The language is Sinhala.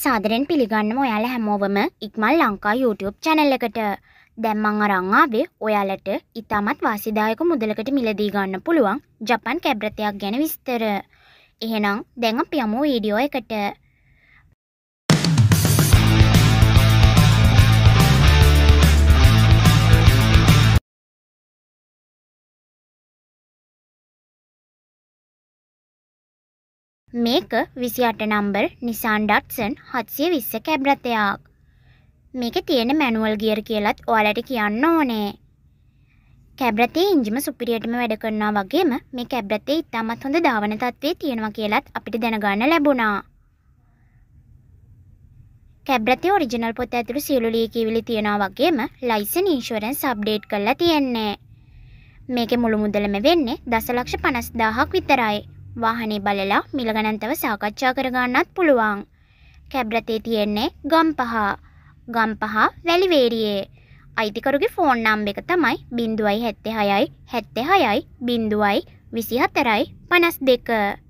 සාදරෙන් පිළිගන්නම ඔයාල හැමෝවම ඉක්මල් ලංකා YouTube චැනල් එකට දැම්මං අරංආාවේ ඔයාලට ඉතාමත් වාසිදායක මුදලකට මිලදී ගන්න පුළුවන් ජපන් කැබ්‍රතයක් ගැන විස්තර. එහෙනම් දැඟ පියමෝ වීඩියෝ එකට. මේක විසිඅට නම්බර් නිසාන් ඩක්සන් හත්සිය විස්ස කැබ්රතයක්. මේක තියෙන මැනුවල් ගියර් කියලත් ඔයාලට කියන්න ඕනේ. කැබ්‍රතේ ඉංජිම සුපිරියටම වැඩ කරනා වගේම මේ කැබ්‍රතේ ඉතාමත් හොඳ ධාවන තත්ත්වයේ තියෙනවා කියලත් අපිට දැනගන්න ලැබුණා. කැබ්‍රතේ ඔරිජිනල් පොත ඇතුළු සියලු ලියකියවිලි තියෙනවා වගේම ලයිසන් ඉන්ෂුරන්ස් අප්ඩේට් කරලා තියෙන්නේ. මේකේ මුළු මුදලම වෙන්නේ දසලක්ෂ 50000ක් විතරයි. වාහනේ බලලා මිල ගණන්තව සාකච්ඡා කරගන්නත් පුළුවන්. කැබ් රථේ තියෙන්නේ ගම්පහ. ගම්පහ වැලිවේරියේ. අයිතිකරුගේ ෆෝන් නම් එක තමයි 076යි 76යි 024යි 52